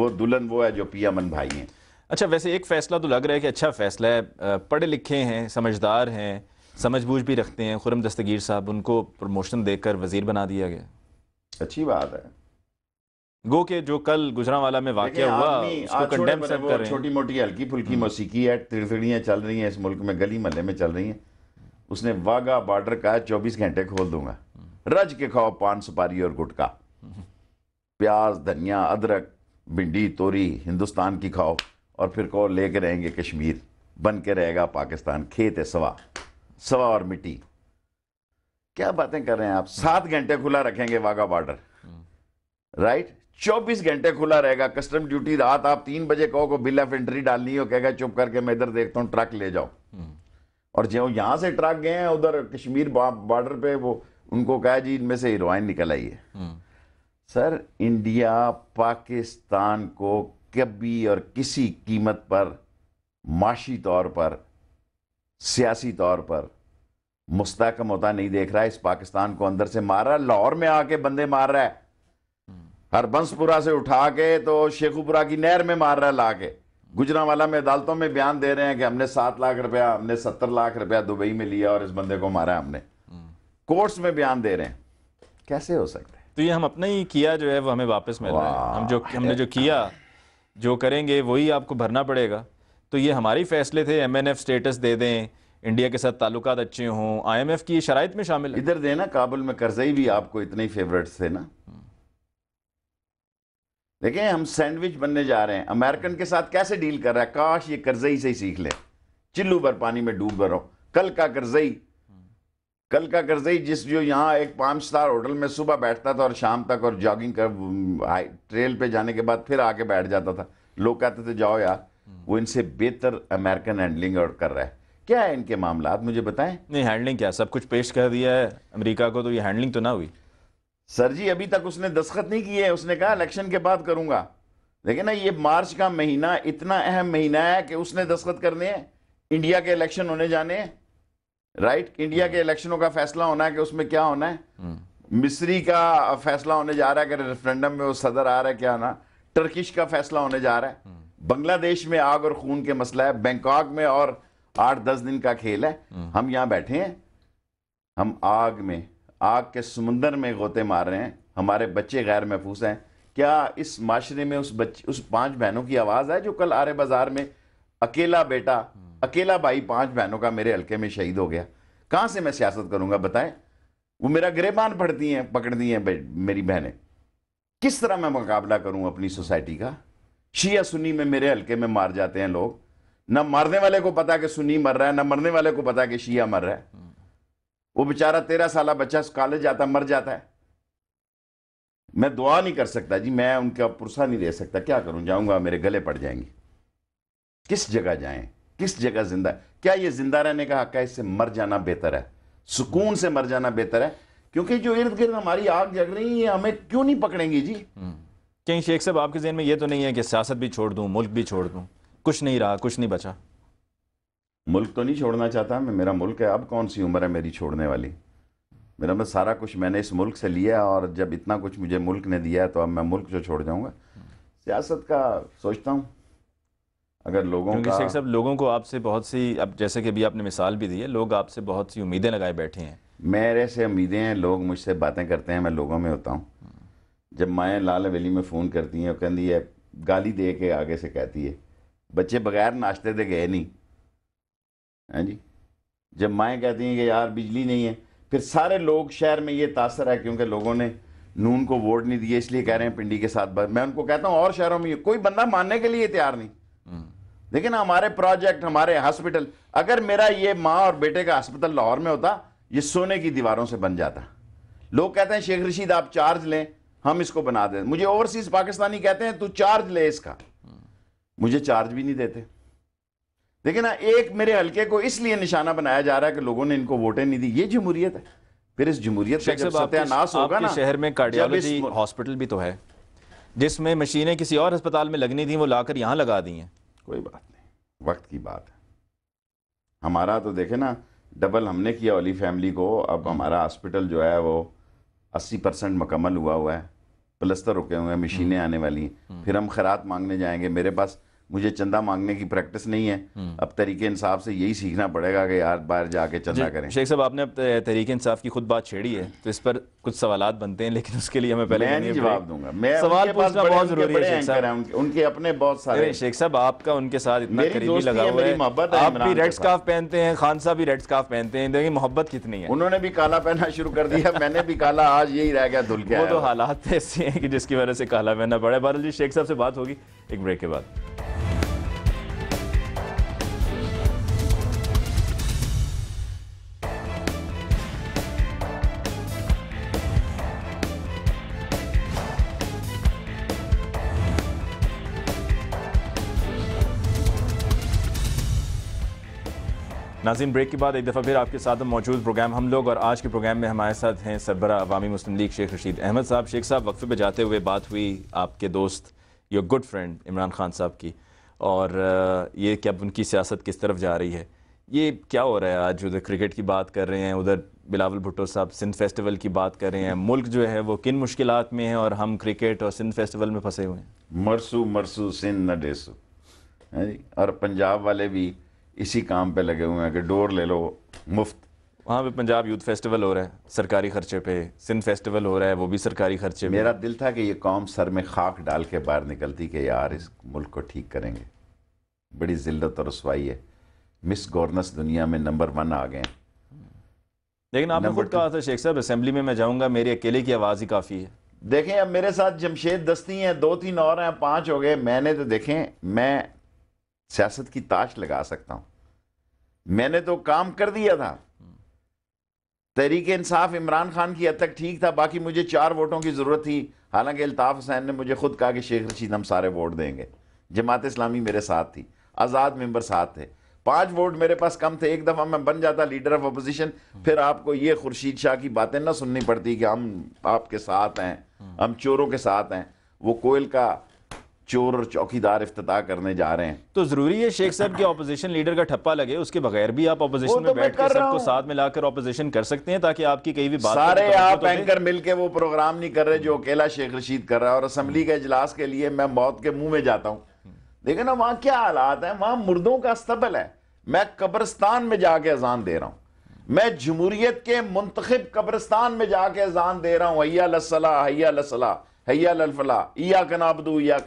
वो दुल्हन वो है जो मन भाई हैं अच्छा वैसे एक फ़ैसला तो लग रहा है कि अच्छा फ़ैसला है पढ़े लिखे हैं समझदार हैं समझबूझ भी रखते हैं खुरम दस्तगीर साहब उनको प्रमोशन देकर वजीर बना दिया गया अच्छी बात है गो के जो कल गुजरावाला में वाक़ हुआ छोटी मोटी हल्की फुल्की मौसीकी है तिड़सड़ियाँ चल रही हैं इस मुल्क में गली महल में चल रही हैं उसने वाघा बॉर्डर का चौबीस घंटे खोल दूंगा हम्म। रज के खाओ पान सुपारी और गुटका हम्म। प्याज धनिया अदरक भिंडी तोरी हिंदुस्तान की खाओ और फिर कौन ले के रहेंगे कश्मीर बन के रहेगा पाकिस्तान खेत है सवा सवा और मिट्टी क्या बातें कर रहे हैं आप सात घंटे खुला रखेंगे वाघा बॉर्डर राइट चौबीस घंटे खुला रहेगा कस्टम ड्यूटी रात आप तीन बजे कहो को बिल ऑफ एंट्री डालनी हो कहेगा चुप करके मैं इधर देखता हूँ ट्रक ले जाओ हम्म। और जो यहां से ट्रक गए हैं उधर कश्मीर बॉर्डर पे वो उनको कहा जी इनमें से हीरोइन निकल आई है हम्म। सर इंडिया पाकिस्तान को कभी और किसी कीमत पर माशी तौर पर सियासी तौर पर मुस्तकम होता नहीं देख रहा है इस पाकिस्तान को अंदर से मार रहा है लाहौर में आके बंदे मार रहा है हरबंसपुरा से उठा के तो शेखुपुरा की नहर में मार रहा है लाके गुजरा गुजरावाला में अदालतों में बयान दे रहे हैं कि हमने सात लाख रुपया हमने सत्तर लाख रुपया दुबई में लिया और इस बंदे को मारा हमने कोर्ट्स में बयान दे रहे हैं कैसे हो सकते है तो ये हम अपने ही किया जो है वो हमें वापस मिल रहा है हम जो हमने जो किया जो करेंगे वही आपको भरना पड़ेगा तो ये हमारे फैसले थे एफ स्टेटस दे दें इंडिया के साथ ताल्लुक अच्छे हों एफ की शराइ में शामिल इधर देना काबुल में करजई भी आपको इतने ही फेवरेट्स थे ना देखें हम सैंडविच बनने जा रहे हैं अमेरिकन के साथ कैसे डील कर रहा है काश ये करजई से ही सीख ले चिल्लू भर पानी में डूब भरो कल का करजई कल का करजई जिस जो यहाँ एक पाँच स्टार होटल में सुबह बैठता था और शाम तक और जॉगिंग कर ट्रेल पे जाने के बाद फिर आके बैठ जाता था लोग कहते थे जाओ यार हम्म। वो इनसे बेहतर अमेरिकन हैंडलिंग और कर रहा है क्या है इनके मामला मुझे बताएं नहीं हैंडलिंग क्या सब कुछ पेश कर दिया है अमरीका को तो ये हैंडलिंग तो ना हुई सर जी अभी तक उसने दस्खत नहीं किए उसने कहा इलेक्शन के बाद करूंगा लेकिन ना ये मार्च का महीना इतना अहम महीना है कि उसने दस्खत करने हैं इंडिया के इलेक्शन होने जाने हैं राइट right? इंडिया के इलेक्शनों का फैसला होना है कि उसमें क्या होना है मिस्री का फैसला होने जा रहा है अगर रेफरेंडम में वो सदर आ रहा है क्या ना टर्किश का फैसला होने जा रहा है बांग्लादेश में आग और खून के मसला है बैंकॉक में और आठ दस दिन का खेल है हम यहाँ बैठे हैं हम आग में आग के समुंदर में गोते मार रहे हैं हमारे बच्चे गैर महफूज हैं क्या इस माशरे में उस बच्चे उस पांच बहनों की आवाज़ है जो कल आरे बाजार में अकेला बेटा अकेला भाई पांच बहनों का मेरे हल्के में शहीद हो गया कहां से मैं सियासत करूंगा बताएं वो मेरा गिरेबान पड़ती हैं पकड़ती हैं मेरी बहनें किस तरह मैं मुकाबला करूं अपनी सोसाइटी का शिया सुन्नी में मेरे हल्के में मार जाते हैं लोग ना मारने वाले को पता कि सुन्नी मर रहा है ना मरने वाले को पता कि शिया मर रहा है वो बेचारा तेरह साल बच्चा कॉलेज जाता मर जाता है मैं दुआ नहीं कर सकता जी मैं उनका पुरसा नहीं दे सकता क्या करूं जाऊंगा मेरे गले पड़ जाएंगे किस जगह जाएं किस जगह जिंदा है क्या ये जिंदा रहने का हक है इससे मर जाना बेहतर है सुकून से मर जाना बेहतर है क्योंकि जो इर्द गिर्द हमारी आग जग रही है हमें क्यों नहीं पकड़ेंगी जी हम्म। कहीं शेख साहब आपके जहन में ये तो नहीं है कि सियासत भी छोड़ दूं मुल्क भी छोड़ दूं कुछ नहीं रहा कुछ नहीं बचा मुल्क तो नहीं छोड़ना चाहता मैं मेरा मुल्क है अब कौन सी उम्र है मेरी छोड़ने वाली मेरा मैं सारा कुछ मैंने इस मुल्क से लिया और जब इतना कुछ मुझे मुल्क ने दिया है तो अब मैं मुल्क जो छोड़ जाऊँगा सियासत का सोचता हूँ अगर लोगों क्योंकि शेख साहब लोगों को आपसे बहुत सी अब जैसे कि अभी आपने मिसाल भी दी है लोग आपसे बहुत सी उम्मीदें लगाए बैठे हैं मेरे से उम्मीदें हैं लोग मुझसे बातें करते हैं मैं लोगों में होता हूँ जब माया लाल हवेली में फ़ोन करती हैं और कहती है गाली दे के आगे से कहती है बच्चे बगैर नाश्ते दे गए नहीं हैं हाँ जी जब माएँ कहती हैं कि यार बिजली नहीं है फिर सारे लोग शहर में ये तासर है क्योंकि लोगों ने नून को वोट नहीं दिए इसलिए कह रहे हैं पिंडी के साथ मैं उनको कहता हूँ और शहरों में कोई बंदा मानने के लिए तैयार नहीं हम्म। लेकिन हमारे प्रोजेक्ट हमारे हॉस्पिटल अगर मेरा ये माँ और बेटे का अस्पताल लाहौर में होता ये सोने की दीवारों से बन जाता लोग कहते हैं शेख रशीद आप चार्ज लें हम इसको बना दें मुझे ओवरसीज पाकिस्तानी कहते हैं तू चार्ज ले इसका मुझे चार्ज भी नहीं देते देखिए ना हाँ, एक मेरे हलके को इसलिए निशाना बनाया जा रहा है कि लोगों ने इनको वोटें नहीं दी ये जमहूरियत है फिर इस जमहूरियत सत्यानाश होगा ना शहर में कार्डियोलॉजी हॉस्पिटल भी तो है जिसमें मशीनें किसी और अस्पताल में लगनी थी वो लाकर यहाँ लगा दी हैं कोई बात नहीं वक्त की बात है हमारा तो देखे ना डबल हमने किया ओली फैमिली को अब हम्म। हमारा हॉस्पिटल जो है वो अस्सी परसेंट मुकम्मल हुआ हुआ है प्लस्तर रुके हुए हैं मशीनें हम्म। आने वाली हैं हम्म। फिर हम खरात मांगने जाएंगे मेरे पास मुझे चंदा मांगने की प्रैक्टिस नहीं है हम्म। अब तरीके इंसाफ से यही सीखना पड़ेगा कि यार बाहर जाके चंदा करें शेख साहब आपने तरीके इंसाफ की खुद बात छेड़ी है तो इस पर कुछ सवाल बनते हैं लेकिन उसके लिए हमें पहले जवाब दूंगा मैं सवाल पूछना बहुत जरूरी है शेख साहब उनके अपने बहुत सारे शेख साहब आपका उनके साथ इतना करीबी लगा हुआ है आप भी रेड स्काफ पहनते हैं खान साहब भी रेड स्काफ पहनते हैं देखिए मोहब्बत कितनी है उन्होंने भी काला पहनना शुरू कर दिया *laughs* मैंने भी काला आज यही रह गया धुल गया वो तो हालात ऐसे हैं कि जिसकी वजह से काला पहनना पड़ा है बहरल जी शेख साहब से बात होगी एक ब्रेक के बाद नाजिन ब्रेक के बाद एक दफ़ा फिर आपके साथ मौजूद प्रोग्राम हम लोग और आज के प्रोग्राम में हमारे साथ हैं सरबरा अवामी मुस्लिम लीग शेख रशीद अहमद साहब शेख साहब वक्फे पर जाते हुए बात हुई आपके दोस्त your good friend Imran Khan साहब की और ये कि अब उनकी सियासत किस तरफ जा रही है ये क्या हो रहा है आज उधर क्रिकेट की बात कर रहे हैं उधर बिलावल भुट्टो साहब सिंध फेस्टिवल की बात कर रहे हैं मुल्क जो है वो किन मुश्किल में है और हम क्रिकेट और सिंध फेस्टिवल में फंसे हुए हैं मरसू मरसू सिंध न डेसू और पंजाब वाले भी इसी काम पर लगे हुए हैं कि डोर ले लो मुफ्त वहाँ पे पंजाब यूथ फेस्टिवल हो रहा है सरकारी खर्चे पे सिंध फेस्टिवल हो रहा है वो भी सरकारी खर्चे मेरा दिल था कि ये कौम सर में खाक डाल के बाहर निकलती कि यार इस मुल्क को ठीक करेंगे बड़ी जिल्लत और रसवाई है मिस गवर्नेंस दुनिया में नंबर वन आ गए लेकिन आपने खुद कहा था शेख साहब असम्बली में मैं जाऊँगा मेरी अकेले की आवाज़ ही काफ़ी है देखें अब मेरे साथ जमशेद दस्ती हैं दो तीन और हैं पाँच हो गए मैंने तो देखें मैं सियासत की ताश लगा सकता हूँ मैंने तो काम कर दिया था तहरीक इंसाफ इमरान खान की हद तक ठीक था बाकी मुझे चार वोटों की ज़रूरत थी हालांकि अल्ताफ़ हुसैन ने मुझे खुद कहा कि शेख रशीद हम सारे वोट देंगे जमात इस्लामी मेरे साथ थी आज़ाद मेंबर साथ थे पाँच वोट मेरे पास कम थे एक दफ़ा मैं बन जाता लीडर ऑफ अपोजिशन फिर आपको ये खुर्शीद शाह की बातें ना सुननी पड़ती कि हम आपके साथ हैं हम चोरों के साथ हैं वो कोयल का चोर और चौकीदार अफ्ताह करने जा रहे हैं तो जरूरी है शेख साहब की ऑपोजिशन लीडर का ठप्पा लगे उसके बगैर भी आप ऑपोजिशन में तो बैठ कर सबको साथ में लाकर ऑपोजिशन कर सकते हैं ताकि आपकी कहीं भी बात सारे तो आप तो एंकर मिलकर वो प्रोग्राम नहीं कर रहे जो अकेला शेख रशीद कर रहा है और असम्बली के इजलास के लिए मैं मौत के मुंह में जाता हूँ देखे ना वहाँ क्या हालात है वहाँ मुर्दों का स्तबल है मैं कब्रस्तान में जाके अजान दे रहा हूँ मैं जमहूरियत के मुंतखब कब्रस्तान में जाके अजान दे रहा हूँ हया लसला हया लसला हैया या कनाबदू या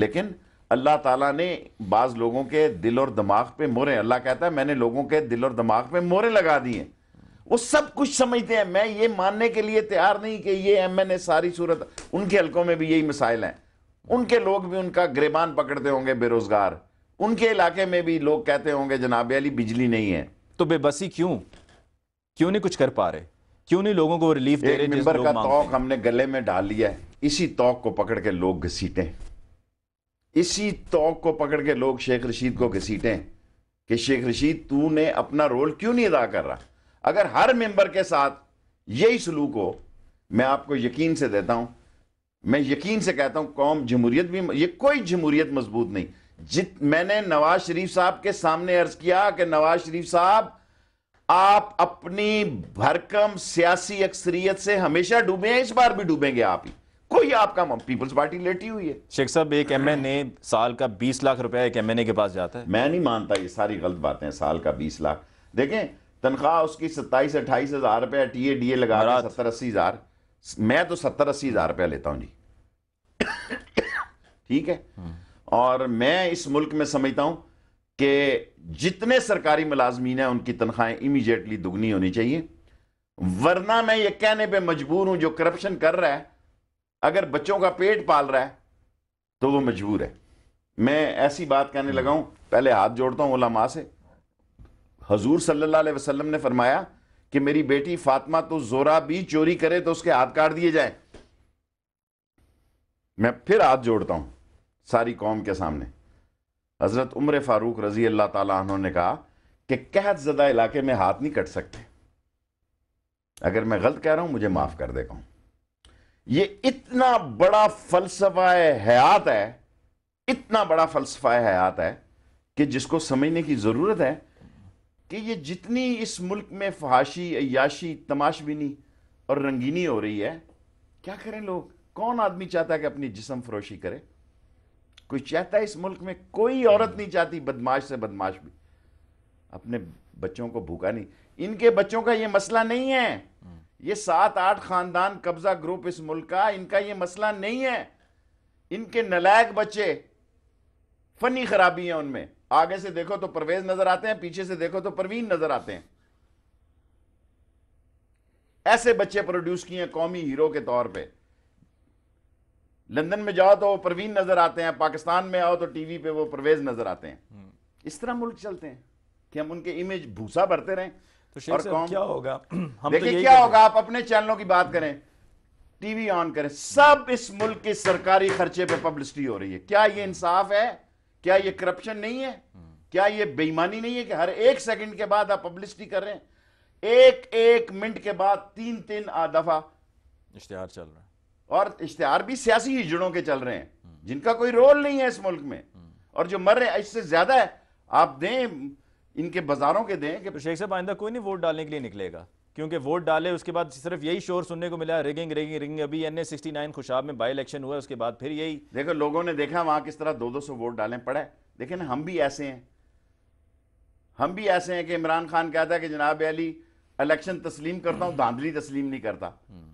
लेकिन अल्लाह ताला ने बाज लोगों के दिल और दिमाग पे मोरे अल्लाह कहता है मैंने लोगों के दिल और दिमाग पे मोरे लगा दिए वो सब कुछ समझते हैं मैं ये मानने के लिए तैयार नहीं कि ये एम एन ए सारी सूरत उनके हल्कों में भी यही मिसाइल हैं उनके लोग भी उनका ग्रेबान पकड़ते होंगे बेरोजगार उनके इलाके में भी लोग कहते होंगे जनाब अली बिजली नहीं है तो बेबसी क्यों क्यों नहीं कुछ कर पा रहे क्यों नहीं लोगों को रिलीफ दे रहे मेंबर का तोक हमने गले में डाल लिया है इसी तोक को पकड़ के लोग घसीटें इसी तोक को पकड़ के लोग शेख रशीद को घसीटें कि शेख रशीद तू ने अपना रोल क्यों नहीं अदा कर रहा अगर हर मेंबर के साथ यही सलूक हो मैं आपको यकीन से देता हूं मैं यकीन से कहता हूं कौम जमहूरियत भी ये कोई जमहूरियत मजबूत नहीं जित मैंने नवाज शरीफ साहब के सामने अर्ज किया कि नवाज शरीफ साहब आप अपनी भरकम सियासी अक्सरियत से हमेशा डूबे हैं इस बार भी डूबेंगे आप ही कोई आपका पीपल्स पार्टी लेटी हुई है शेख साहब एक ए साल का बीस लाख रुपया एक ए के पास जाता है मैं नहीं मानता ये सारी गलत बातें साल का बीस लाख देखें तनख्वाह उसकी सत्ताईस अट्ठाईस हजार रुपया टी ए डी ए लगा रहा सत्तर अस्सी हजार मैं तो सत्तर अस्सी हजार रुपया लेता हूँ जी *coughs* ठीक है हम्म। और मैं इस मुल्क में समझता हूँ कि जितने सरकारी मुलाजमीन हैं उनकी तनख्वाहें इमीजिएटली दुगनी होनी चाहिए वरना मैं ये कहने पे मजबूर हूं जो करप्शन कर रहा है अगर बच्चों का पेट पाल रहा है तो वो मजबूर है मैं ऐसी बात कहने लगा हूं पहले हाथ जोड़ता हूं ओला माँ से हजूर सल्ला वसलम ने फरमाया कि मेरी बेटी फातिमा तो जोरा भी चोरी करे तो उसके हाथ काट दिए जाए मैं फिर हाथ जोड़ता हूं सारी कौम के सामने हज़रत उम्र फ़ारूक रज़ी अल्लाह तु ने कहा कि कहत ज़दा इलाके में हाथ नहीं कट सकते अगर मैं गलत कह रहा हूँ मुझे माफ़ कर देगा ये इतना बड़ा फ़लसफ़ा हयात है इतना बड़ा फ़लसफ़ा हयात है कि जिसको समझने की ज़रूरत है कि ये जितनी इस मुल्क में फहाशी अयाशी तमाशबिनी और रंगीनी हो रही है क्या करें लोग कौन आदमी चाहता है कि अपनी जिसम फरोशी करे कोई चाहता है इस मुल्क में कोई औरत नहीं चाहती बदमाश से बदमाश भी अपने बच्चों को भूखा नहीं इनके बच्चों का ये मसला नहीं है ये सात आठ खानदान कब्जा ग्रुप इस मुल्क का इनका ये मसला नहीं है इनके नलायक बच्चे फनी खराबी है उनमें आगे से देखो तो परवेज नजर आते हैं पीछे से देखो तो परवीन नजर आते हैं ऐसे बच्चे प्रोड्यूस किए हैं कौमी हीरो के तौर पर लंदन में जाओ तो प्रवीण नजर आते हैं पाकिस्तान में आओ तो टीवी पे वो परवेज नजर आते हैं हम्म। इस तरह मुल्क चलते हैं कि हम उनके इमेज भूसा भरते रहे तो और क्या होगा *clears throat* हम तो देखिए तो क्या होगा आप अपने चैनलों की बात करें टीवी ऑन करें सब इस मुल्क के सरकारी खर्चे पे पब्लिसिटी हो रही है क्या ये इंसाफ है क्या ये करप्शन नहीं है हम्म। क्या ये बेईमानी नहीं है कि हर एक सेकंड के बाद आप पब्लिसिटी कर रहे हैं एक एक मिनट के बाद तीन तीन दफा इश्तेहार चल रहा है और इश्तेहार भी सियासी हिजड़ों के चल रहे हैं जिनका कोई रोल नहीं है इस मुल्क में और जो मर रहे हैं इससे ज्यादा है आप दें इनके बाजारों के दें कि तो शेख साहब आइंदा कोई नहीं वोट डालने के लिए निकलेगा क्योंकि वोट डाले उसके बाद सिर्फ यही शोर सुनने को मिला रिगिंग रिगिंग रिगिंग अभी N A sixty nine Khushab में बाई इलेक्शन हुआ उसके बाद फिर यही देखो लोगों ने देखा वहां किस तरह दो दो सौ वोट डालें पड़े देखे ना हम भी ऐसे हैं हम भी ऐसे हैं कि इमरान खान कहता है कि जनाब अली इलेक्शन तस्लीम करता हूं धांधली तस्लीम नहीं करता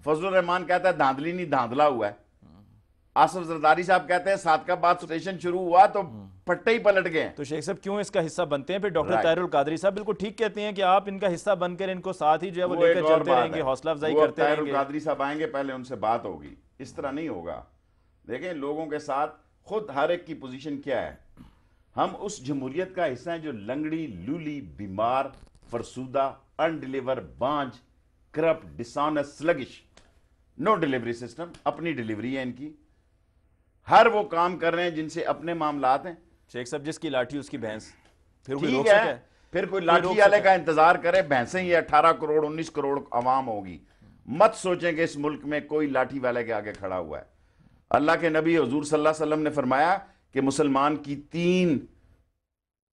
फजल रहमान कहता है धांधली नहीं धांधला हुआ है आसफ जरदारी साहब कहते हैं सात का बाद स्टेशन शुरू हुआ तो पट्टे ही पलट गए तो शेख साहब क्यों इसका हिस्सा बनते हैं फिर डॉक्टर तायरुल कादरी साहब बिल्कुल ठीक कहते हैं कि आप इनका हिस्सा बनकर इनको साथ ही जो है वो लेकर चलते रहेंगे हौसला अफजाई करते हैं कादरी साहब आएंगे पहले उनसे बात होगी इस तरह नहीं होगा देखें लोगों के साथ खुद हर एक की पोजिशन क्या है हम उस जमहूरियत का हिस्सा है जो लंगड़ी लूली बीमार फरसूदा अनडिलीवर बांझ corrupt dishonest sluggish no delivery system अपनी डिलीवरी है इनकी हर वो काम कर रहे हैं जिनसे अपने मामला हैं शेख साहब जिसकी लाठी उसकी भैंस फिर कोई रोक है फिर कोई लाठी वाले का इंतजार करे भैंसे ही अठारह करोड़ उन्नीस करोड़ आवाम होगी मत सोचें कि इस मुल्क में कोई लाठी वाले के आगे खड़ा हुआ है अल्लाह के नबी हजूर सल्लम ने फरमाया कि मुसलमान की तीन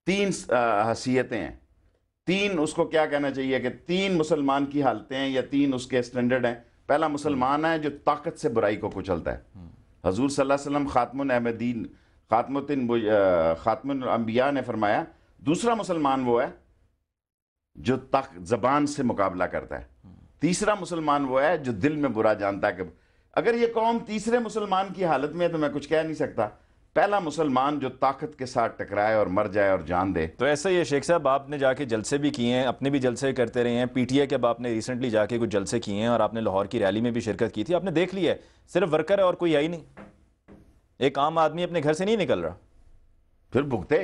तीन हसीियतें हैं तीन उसको क्या कहना चाहिए कि तीन मुसलमान की हालतें हैं या तीन उसके स्टैंडर्ड हैं पहला मुसलमान है जो ताकत से बुराई को कुचलता है हम्म। हजूर सल्लम खातमन अहमदीन खातमुद्दीन खातमुन अम्बिया ने फरमाया दूसरा मुसलमान वो है जो तक जबान से मुकाबला करता है हम्म। तीसरा मुसलमान वो है जो दिल में बुरा जानता है कि अगर ये कौम तीसरे मुसलमान की हालत में है तो मैं कुछ कह नहीं सकता पहला मुसलमान जो ताकत के साथ टकराए और मर जाए और जान दे तो ऐसा ही है शेख साहब आपने जाके जलसे भी किए हैं अपने भी जलसे करते रहे हैं पीटीए के अब आपने रिसेंटली जाके कुछ जलसे किए हैं और आपने लाहौर की रैली में भी शिरकत की थी आपने देख लिया है सिर्फ वर्कर है और कोई आई नहीं एक आम आदमी अपने घर से नहीं निकल रहा फिर भुगते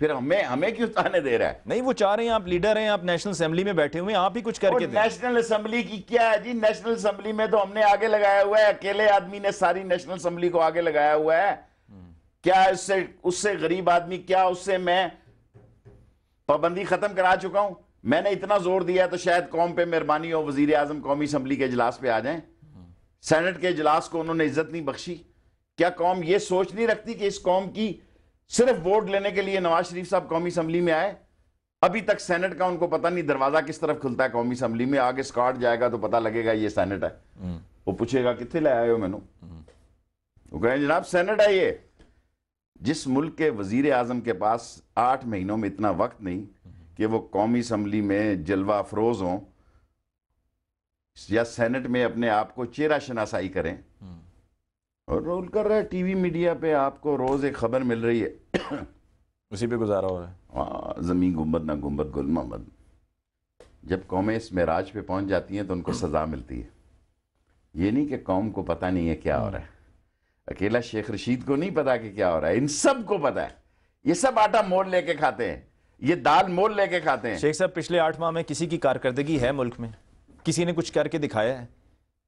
फिर हमें हमें क्यों ताने दे रहा है नहीं वो चाह रहे हैं आप लीडर हैं आप नेशनल असेंबली में बैठे हुए हैं आप ही कुछ करके नेशनल असेंबली की क्या है जी नेशनल असेंबली में तो हमने आगे लगाया हुआ है अकेले आदमी ने सारी नेशनल असेंबली को आगे लगाया हुआ है क्या इससे उससे गरीब आदमी क्या उससे मैं पाबंदी खत्म करा चुका हूं मैंने इतना जोर दिया तो शायद कौम पे मेहरबानी हो वजीर आजम कौमी असम्बली के इजलास पे आ जाए सेनेट के इजलास को उन्होंने इज्जत नहीं बख्शी क्या कौम ये सोच नहीं रखती कि इस कौम की सिर्फ वोट लेने के लिए नवाज शरीफ साहब कौमी असम्बली में आए अभी तक सेनेट का उनको पता नहीं दरवाजा किस तरफ खुलता है कौमी असम्बली में आगे स्कॉट जाएगा तो पता लगेगा ये सेनेट है हम्म। वो पूछेगा कितने ले आए हो मैनू वो कहें जनाब सेनेट है ये जिस मुल्क के वजीर आजम के पास आठ महीनों में इतना वक्त नहीं कि वो कौमी असम्बली में जलवा अफरोज हों या सेनेट में अपने आप को चेहरा शनासाई करें और रोल कर रहा है टीवी मीडिया पे आपको रोज़ एक खबर मिल रही है उसी पे गुजारा हो रहा है हाँ, ज़मीन गुम्बद ना गुम्बद गुल मोहम्मद जब कौमें इस मराज पे पहुंच जाती हैं तो उनको सज़ा मिलती है ये नहीं कि कौम को पता नहीं है क्या हो रहा है अकेला शेख रशीद को नहीं पता कि क्या हो रहा है इन सब को पता है ये सब आटा मोल लेके खाते हैं ये दाल मोल लेके खाते हैं शेख साहब पिछले आठ माह में किसी की कारकर्दगी है मुल्क में किसी ने कुछ करके दिखाया है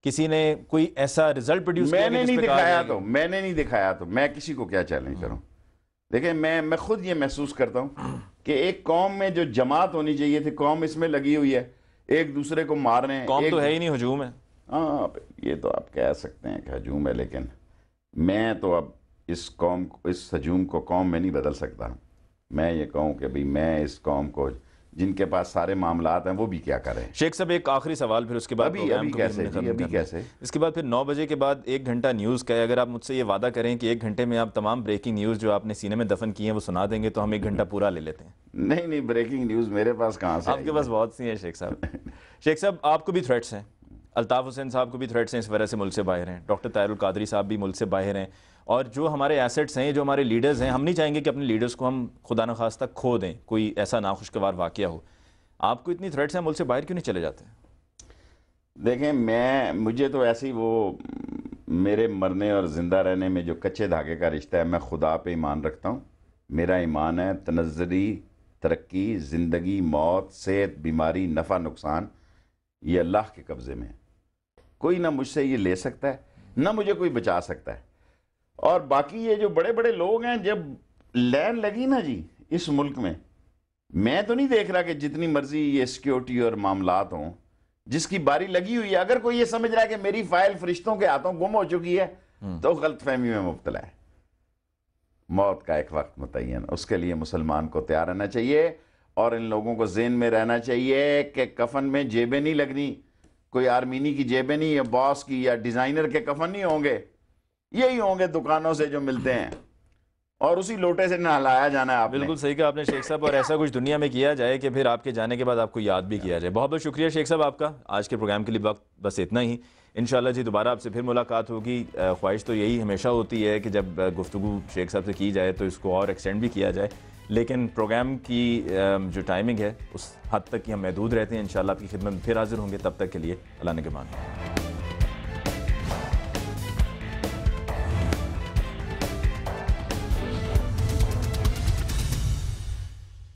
किसी ने कोई ऐसा रिजल्ट प्रोड्यूस मैंने नहीं दिखाया तो मैंने नहीं दिखाया तो मैं किसी को क्या चैलेंज करूं देखिये मैं मैं खुद ये महसूस करता हूं कि एक कौम में जो जमात होनी चाहिए थी कौम इसमें लगी हुई है एक दूसरे को मार रहे हैं कौम तो है ही नहीं हजूम है हाँ ये तो आप कह सकते हैं कि हजूम है लेकिन मैं तो अब इस कौम इस हजूम को कौम में नहीं बदल सकता मैं ये कहूँ कि भाई मैं इस कौम को जिनके पास सारे मामला हैं वो भी क्या करें शेख साहब एक आखिरी सवाल फिर उसके बाद अभी अभी कैसे जी, अभी कैसे इसके बाद फिर नौ बजे के बाद एक घंटा न्यूज़ का है अगर आप मुझसे ये वादा करें कि एक घंटे में आप तमाम ब्रेकिंग न्यूज़ जो आपने सीने में दफन की है वो सुना देंगे तो हम एक घंटा पूरा ले लेते हैं नहीं नहीं ब्रेकिंग न्यूज़ मेरे पास कहाँ से आपके पास बहुत सी हैं शेख साहब *laughs* शेख साहब आपको भी थ्रेट्स हैं अल्ताफ़ हुसैन साहब को भी थ्रेट्स हैं इस वजह से मुल्क से बाहर हैं डॉक्टर तैरुल कादरी साहब भी मुल्क से बाहर हैं और जो हमारे एसेट्स हैं जो हमारे लीडर्स हैं हम नहीं चाहेंगे कि अपने लीडर्स को हम खुदा न खो दें कोई ऐसा नाखुशगवार वाक़ हो आपको इतनी थ्रेट्स हैं मुल्क से बाहर क्यों नहीं चले जाते देखें मैं मुझे तो ऐसे ही वो मेरे मरने और ज़िंदा रहने में जो कच्चे धागे का रिश्ता है मैं खुदा पे ईमान रखता हूँ मेरा ईमान है तनजरी तरक्की ज़िंदगी मौत सेहत बीमारी नफ़ा नुकसान ये अल्लाह के कब्ज़े में है कोई ना मुझसे ये ले सकता है ना मुझे कोई बचा सकता है और बाकी ये जो बड़े बड़े लोग हैं जब लैन लगी ना जी इस मुल्क में मैं तो नहीं देख रहा कि जितनी मर्जी ये सिक्योरिटी और मामलात हों जिसकी बारी लगी हुई है अगर कोई ये समझ रहा है कि मेरी फाइल फरिश्तों के हाथों गुम हो चुकी है हम्म। तो गलत फहमी में मुबतला है मौत का एक वक्त मुतन उसके लिए मुसलमान को तैयार रहना चाहिए और इन लोगों को जेन में रहना चाहिए कि कफन में जेबें नहीं लगनी कोई आर्मीनी की जेबें नहीं या बॉस की या डिज़ाइनर के कफन नहीं होंगे यही होंगे दुकानों से जो मिलते हैं और उसी लोटे से नहलाया जाना है बिल्कुल सही कहा आपने शेख साहब और ऐसा कुछ दुनिया में किया जाए कि फिर आपके जाने के बाद आपको याद भी किया जाए बहुत बहुत शुक्रिया शेख साहब आपका आज के प्रोग्राम के लिए वक्त बस इतना ही इन जी दोबारा आपसे फिर मुलाकात होगी ख्वाहिश तो यही हमेशा होती है कि जब गुफ्तु शेख साहब से की जाए तो इसको और एक्सटेंड भी किया जाए लेकिन प्रोग्राम की जो टाइमिंग है उस हद तक ही हम महदूद रहते हैं इन आपकी खिदमत में फिर हाजिर होंगे तब तक के लिए अल्लाह ने के मान